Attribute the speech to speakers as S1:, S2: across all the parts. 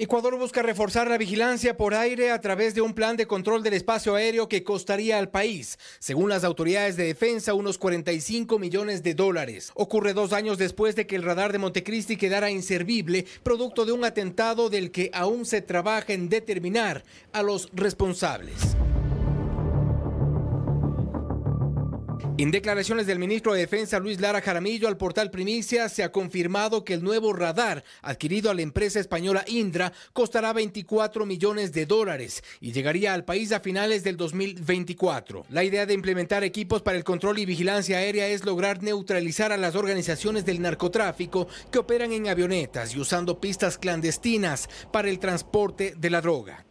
S1: Ecuador busca reforzar la vigilancia por aire a través de un plan de control del espacio aéreo que costaría al país, según las autoridades de defensa, unos 45 millones de dólares. Ocurre dos años después de que el radar de Montecristi quedara inservible, producto de un atentado del que aún se trabaja en determinar a los responsables. En declaraciones del ministro de Defensa Luis Lara Jaramillo al portal Primicia se ha confirmado que el nuevo radar adquirido a la empresa española Indra costará 24 millones de dólares y llegaría al país a finales del 2024. La idea de implementar equipos para el control y vigilancia aérea es lograr neutralizar a las organizaciones del narcotráfico que operan en avionetas y usando pistas clandestinas para el transporte de la droga.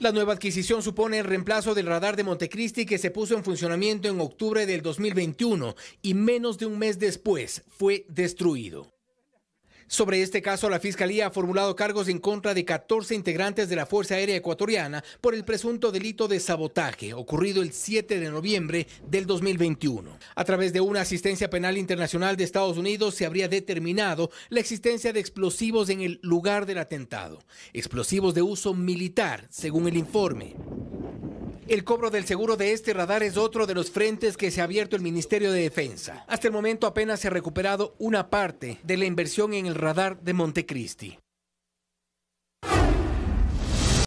S1: La nueva adquisición supone el reemplazo del radar de Montecristi que se puso en funcionamiento en octubre del 2021 y menos de un mes después fue destruido. Sobre este caso, la Fiscalía ha formulado cargos en contra de 14 integrantes de la Fuerza Aérea Ecuatoriana por el presunto delito de sabotaje ocurrido el 7 de noviembre del 2021. A través de una asistencia penal internacional de Estados Unidos se habría determinado la existencia de explosivos en el lugar del atentado, explosivos de uso militar, según el informe. El cobro del seguro de este radar es otro de los frentes que se ha abierto el Ministerio de Defensa. Hasta el momento apenas se ha recuperado una parte de la inversión en el radar de Montecristi.